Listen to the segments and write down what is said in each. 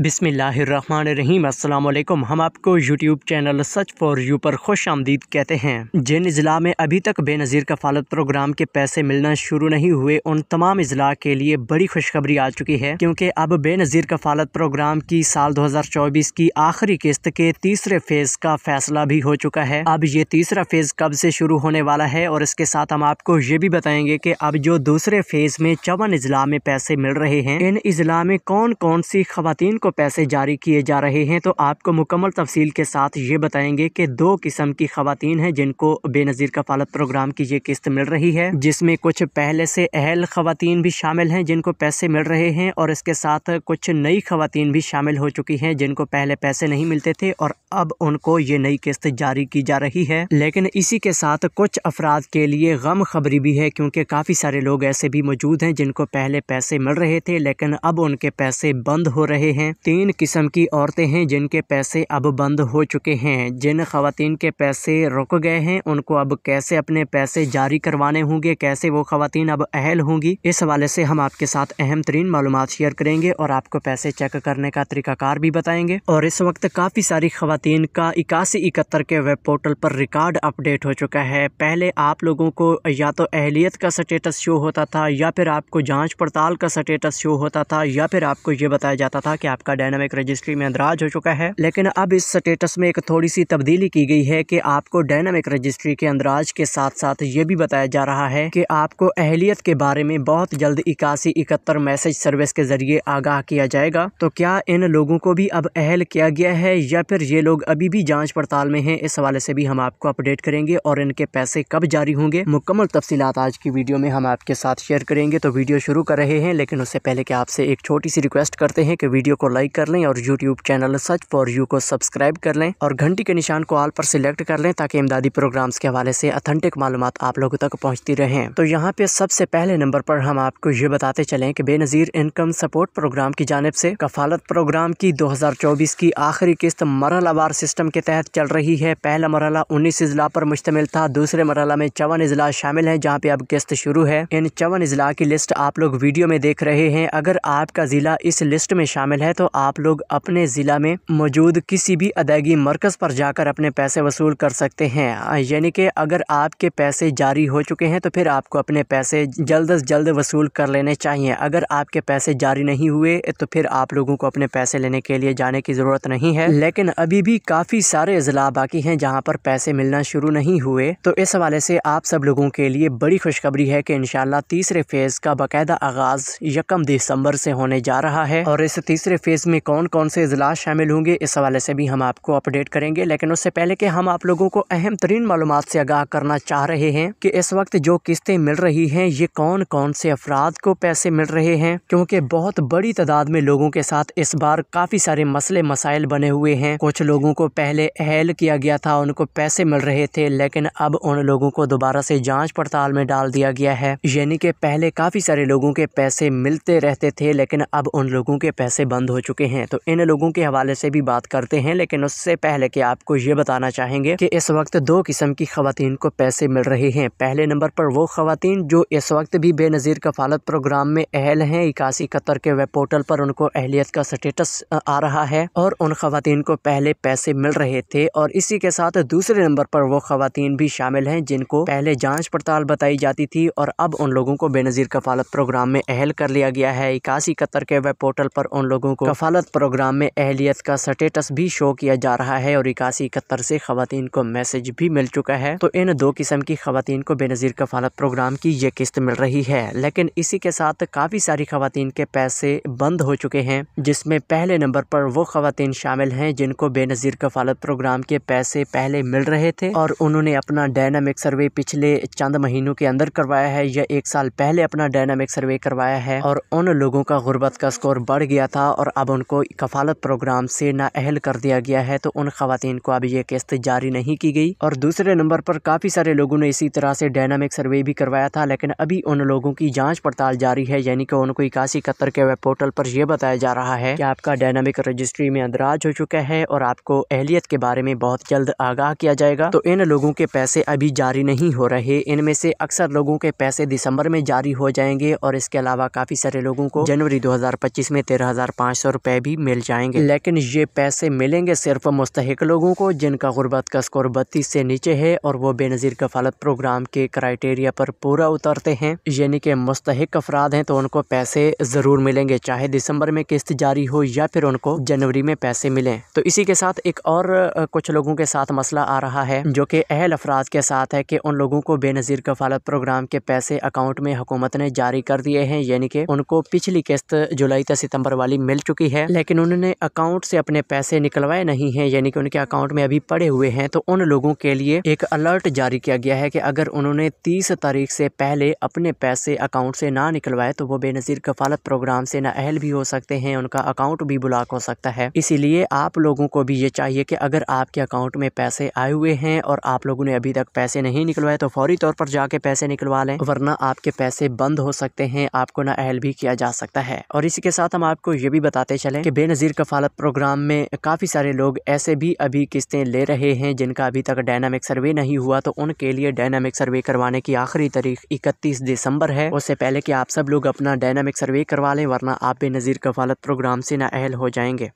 बिसमीम अल्लाम हम आपको यूट्यूब चैनल सच फॉर यू पर खुश आमदीद कहते हैं जिन ज़िला में अभी तक बेनज़ीर कफालत प्रोग्राम के पैसे मिलना शुरू नहीं हुए उन तमाम अजला के लिए बड़ी खुशखबरी आ चुकी है क्योंकि अब बेनज़ीर कफालत प्रोग्राम की साल 2024 की आखिरी किस्त के तीसरे फेज़ का फैसला भी हो चुका है अब ये तीसरा फेज़ कब से शुरू होने वाला है और इसके साथ हम आपको ये भी बताएंगे की अब जो दूसरे फेज़ में चौवन अजला में पैसे मिल रहे हैं इन अजला में कौन कौन सी खातन को को पैसे जारी किए जा रहे हैं तो आपको मुकम्मल तफसील के साथ ये बताएंगे कि दो किस्म की खातन हैं जिनको बेनज़ीर कफालत प्रोग्राम की ये किस्त मिल रही है जिसमें कुछ पहले से अहल खातन भी शामिल हैं जिनको पैसे मिल रहे हैं और इसके साथ कुछ नई खातन भी शामिल हो चुकी हैं जिनको पहले पैसे नहीं मिलते थे और अब उनको ये नई किस्त जारी की जा रही है लेकिन इसी के साथ कुछ अफराद के लिए गम खबरी भी है क्योंकि काफ़ी सारे लोग ऐसे भी मौजूद हैं जिनको पहले पैसे मिल रहे थे लेकिन अब उनके पैसे बंद हो रहे हैं तीन किस्म की औरतें हैं जिनके पैसे अब बंद हो चुके हैं जिन खातन के पैसे रुक गए हैं उनको अब कैसे अपने पैसे जारी करवाने होंगे कैसे वो खातन अब अहल होंगी इस हवाले से हम आपके साथ अहम तरीन मालूम शेयर करेंगे और आपको पैसे चेक करने का तरीकाकार भी बताएंगे और इस वक्त काफ़ी सारी खातन खातन का इक्यासी इकहत्तर के वेब पोर्टल पर रिकॉर्ड अपडेट हो चुका है पहले आप लोगों को या तो अहलियत का स्टेटस शो होता था या फिर आपको जांच पड़ताल का स्टेटस शो होता था या फिर आपको ये बताया जाता था कि आपका डायनामिक रजिस्ट्री में अंदराज हो चुका है लेकिन अब इस स्टेटस में एक थोड़ी सी तब्दीली की गई है कि आपको डायनामिक रजिस्ट्री के अंदराज के साथ साथ ये भी बताया जा रहा है कि आपको अहलियत के बारे में बहुत जल्द इक्यासी इकहत्तर मैसेज सर्विस के जरिए आगाह किया जाएगा तो क्या इन लोगों को भी अब अहल किया गया है या फिर ये लोग लोग अभी भी जाँच पड़ताल में हैं इस हवाले से भी हम आपको अपडेट करेंगे और इनके पैसे कब जारी होंगे मुकम्मल तफसीत आज की वीडियो में हम आपके साथ शेयर करेंगे तो वीडियो शुरू कर रहे हैं लेकिन उससे पहले कि आपसे एक छोटी सी रिक्वेस्ट करते हैं कि वीडियो को लाइक कर लें और YouTube channel search for you को सब्सक्राइब कर लें और घंटी के निशान को आल पर सिलेक्ट कर लें ताकि इमदादी प्रोग्राम्स के हवाले से अथेंटिक मालूम आप लोगों तक पहुँचती रहें तो यहाँ पे सबसे पहले नंबर पर हम आपको ये बताते चलें कि बेनज़ीर इनकम सपोर्ट प्रोग्राम की जानब से कफालत प्रोग्राम की दो हजार चौबीस की आखिरी किस्त मरल वार सिस्टम के तहत चल रही है पहला मरला उन्नीस अजला पर मुश्तमिल था दूसरे मरला में चवन अजला शामिल है जहाँ पे अब किस्त शुरू है इन चवन अजला की लिस्ट आप लोग वीडियो में देख रहे हैं अगर आपका ज़िला इस लिस्ट में शामिल है तो आप लोग अपने ज़िला में मौजूद किसी भी अदायगी मरकज़ पर जाकर अपने पैसे वसूल कर सकते हैं यानी कि अगर आपके पैसे जारी हो चुके हैं तो फिर आपको अपने पैसे जल्द अज जल्द वसूल कर लेने चाहिए अगर आपके पैसे जारी नहीं हुए तो फिर आप लोगों को अपने पैसे लेने के लिए जाने की ज़रूरत नहीं है लेकिन अभी भी भी काफ़ी सारे अजला बाकी हैं जहाँ पर पैसे मिलना शुरू नहीं हुए तो इस हवाले से आप सब लोगों के लिए बड़ी खुशखबरी है कि इनशाला तीसरे फेज़ का बाकायदा आगाज़ यकम दिसंबर से होने जा रहा है और इस तीसरे फेज़ में कौन कौन से अजला शामिल होंगे इस हवाले से भी हम आपको अपडेट करेंगे लेकिन उससे पहले के हम आप लोगों को अहम तरीन मालूम से आगाह करना चाह रहे हैं कि इस वक्त जो किस्तें मिल रही हैं ये कौन कौन से अफराद को पैसे मिल रहे हैं क्योंकि बहुत बड़ी तादाद में लोगों के साथ इस बार काफ़ी सारे मसले मसाइल बने हुए हैं कुछ लोग लोगों को पहले अहल किया गया था उनको पैसे मिल रहे थे लेकिन अब उन लोगों को दोबारा से जांच पड़ताल में डाल दिया गया है यानी कि पहले काफ़ी सारे लोगों के पैसे मिलते रहते थे लेकिन अब उन लोगों के पैसे बंद हो चुके हैं तो इन लोगों के हवाले से भी बात करते हैं लेकिन उससे पहले कि आपको ये बताना चाहेंगे की इस वक्त दो किस्म की खातन को पैसे मिल रहे हैं पहले नंबर पर वो खातन जो इस वक्त भी बेनज़ीर कफालत प्रोग्राम में अहल है इक्यासी कतर के वेब पोर्टल पर उनको अहलियत का स्टेटस आ रहा है और उन खातन को पहले पैसे मिल रहे थे और इसी के साथ दूसरे नंबर पर वो खातन भी शामिल हैं जिनको पहले जांच पड़ताल बताई जाती थी और अब उन लोगों को बेनज़ीर कफालत प्रोग्राम में अहल कर लिया गया है इक्यासी कतर के वेब पोर्टल पर उन लोगों को कफालत प्रोग्राम में अहलियत का स्टेटस भी शो किया जा रहा है और इक्यासी इकहत्तर से खातन को मैसेज भी मिल चुका है तो इन दो किस्म की खातन को बेनज़ीर कफालत प्रोग्राम की ये किस्त मिल रही है लेकिन इसी के साथ काफ़ी सारी खातन के पैसे बंद हो चुके हैं जिसमें पहले नंबर पर वो खातन शामिल हैं जिनको बेन नज़ीर कफालत प्रोग्राम के पैसे पहले मिल रहे थे और उन्होंने अपना डायनामिक सर्वे पिछले चंद महीनों के अंदर करवाया है या एक साल पहले अपना डायनामिक सर्वे करवाया है और उन लोगों का गुर्बत का स्कोर बढ़ गया था और अब उनको कफालत प्रोग्राम से नाअहल कर दिया गया है तो उन खातन को अब ये किस्त जारी नहीं की गई और दूसरे नंबर पर काफ़ी सारे लोगों ने इसी तरह से डायनामिक सर्वे भी करवाया था लेकिन अभी उन लोगों की जाँच पड़ताल जारी है यानी कि उनको इक्यासी इकहत्तर के वेब पोर्टल पर यह बताया जा रहा है कि आपका डायनामिक रजिस्ट्री में अंदराज हो चुका है और आप आपको एहलियत के बारे में बहुत जल्द आगाह किया जाएगा तो इन लोगों के पैसे अभी जारी नहीं हो रहे इनमें से अक्सर लोगों के पैसे दिसंबर में जारी हो जाएंगे और इसके अलावा काफी सारे लोगों को जनवरी 2025 में तेरह हजार पाँच सौ रुपए भी मिल जाएंगे लेकिन ये पैसे मिलेंगे सिर्फ मुस्तक लोगों को जिनका गुर्बत का स्कोर बत्तीस से नीचे है और वो बेनजीर कफालत प्रोग्राम के क्राइटेरिया पर पूरा उतरते हैं यानी के मुस्तक अफराद हैं तो उनको पैसे ज़रूर मिलेंगे चाहे दिसंबर में किस्त जारी हो या फिर उनको जनवरी में पैसे मिले तो इसी के साथ साथ एक और कुछ लोगों के साथ मसला आ रहा है जो कि अहल अफराद के साथ है कि उन लोगों को बेनज़ीर कफालत प्रोग्राम के पैसे अकाउंट में हुकूमत ने जारी कर दिए हैं यानी कि उनको पिछली किस्त जुलाई तक सितंबर वाली मिल चुकी है लेकिन उन्होंने अकाउंट से अपने पैसे निकलवाए नहीं है यानी कि उनके अकाउंट में अभी पड़े हुए हैं तो उन लोगों के लिए एक अलर्ट जारी किया गया है कि अगर उन्होंने तीस तारीख से पहले अपने पैसे अकाउंट से ना निकलवाए तो वो बेनज़ीर कफालत प्रोग्राम से ना अहल भी हो सकते हैं उनका अकाउंट भी ब्लॉक हो सकता है इसीलिए आप लोगों को भी ये चाहिए कि अगर आपके अकाउंट में पैसे आए हुए हैं और आप लोगों ने अभी तक पैसे नहीं निकलवाए तो फौरी तौर पर जाके पैसे निकलवा लें वरना आपके पैसे बंद हो सकते हैं आपको ना अहल भी किया जा सकता है और इसी के साथ हम आपको ये भी बताते चले कि बेनजीर कफालत प्रोग्राम में काफी सारे लोग ऐसे भी अभी किस्तें ले रहे हैं जिनका अभी तक डायनामिक सर्वे नहीं हुआ तो उनके लिए डायनामिक सर्वे करवाने की आखिरी तारीख इकतीस दिसंबर है उससे पहले की आप सब लोग अपना डायनामिक सर्वे करवा लें वरना आप बेनजीर कफालत प्रोग्राम से ना अहल हो जाएंगे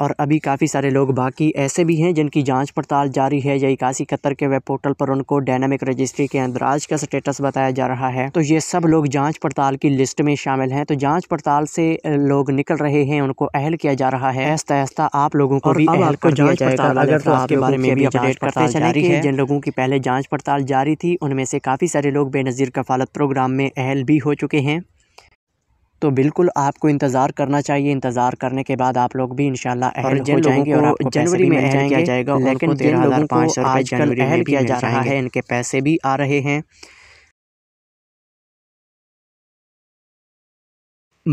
और अभी काफ़ी सारे लोग बाकी ऐसे भी हैं जिनकी जांच पड़ताल जारी है या इक्यासी कतर के वेब पोर्टल पर उनको डायनामिक रजिस्ट्री के अंदराज का स्टेटस बताया जा रहा है तो ये सब लोग जांच पड़ताल की लिस्ट में शामिल हैं तो जांच पड़ताल से लोग निकल रहे हैं उनको अहल किया जा रहा है ऐसा ऐसा आप लोगों को भी अहल अगर तो तो आपके बारे में भी अपडेट करते जारी है जिन लोगों की पहले जाँच पड़ताल जारी थी उनमें से काफ़ी सारे लोग बेनज़ीर कफालत प्रोग्राम में अहल भी हो चुके हैं तो बिल्कुल आपको इंतज़ार करना चाहिए इंतज़ार करने के बाद आप लोग भी इंशाल्लाह अहल जाएंगे और जनवरी में अहल किया जाएगा लेकिन तेरह हज़ार पाँच सौ आजकल अहल किया जा रहा है इनके पैसे भी आ रहे हैं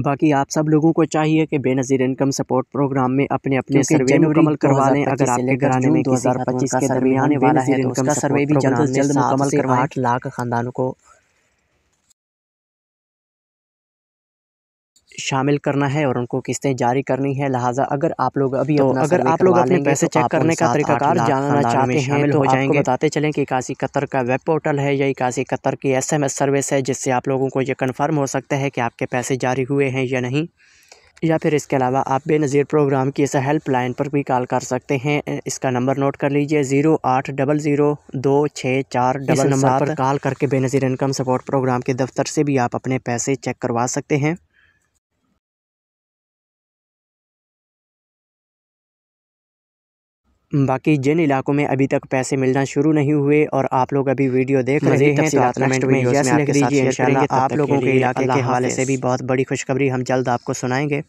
बाकी आप सब लोगों को चाहिए कि बेनज़ीर इनकम सपोर्ट प्रोग्राम में अपने अपने सर्वे मुकम्मल करवा लें अगर आपके घराने में दो हज़ार पच्चीस के दरमियान वाला है तो उसका सर्वे भी जल्द से जल्द मुकम्मल करवा आठ लाख खानदानों को शामिल करना है और उनको किस्तें जारी करनी है लिहाजा अगर आप लोग अभी तो अगर आप लोग अपने पैसे तो चेक करने का तरीकाकार जानना चाहते हैं तो हो जाएंगे बताते चलें कि इक्सी कतर का वेब पोर्टल है या इक्सी कतर की एसएमएस सर्विस है जिससे आप लोगों को ये कन्फर्म हो सकता है कि आपके पैसे जारी हुए हैं या नहीं या फिर इसके अलावा आप बेनज़ीर प्रोग्राम की इस हेल्पलाइन पर भी कॉल कर सकते हैं इसका नंबर नोट कर लीजिए ज़ीरो आठ डबल ज़ीरो दो छः चार डबल नंबर पर कॉल करके बेनज़ीर इनकम सपोर्ट प्रोग्राम के दफ्तर से भी आप अपने पैसे चेक करवा सकते हैं बाकी जिन इलाकों में अभी तक पैसे मिलना शुरू नहीं हुए और आप लोग अभी वीडियो देख रहे हैं तो आप कमेंट में यस लिख दीजिए इंशाल्लाह आप लोगों के इलाके के हवाले से भी बहुत बड़ी खुशखबरी हम जल्द आपको सुनाएंगे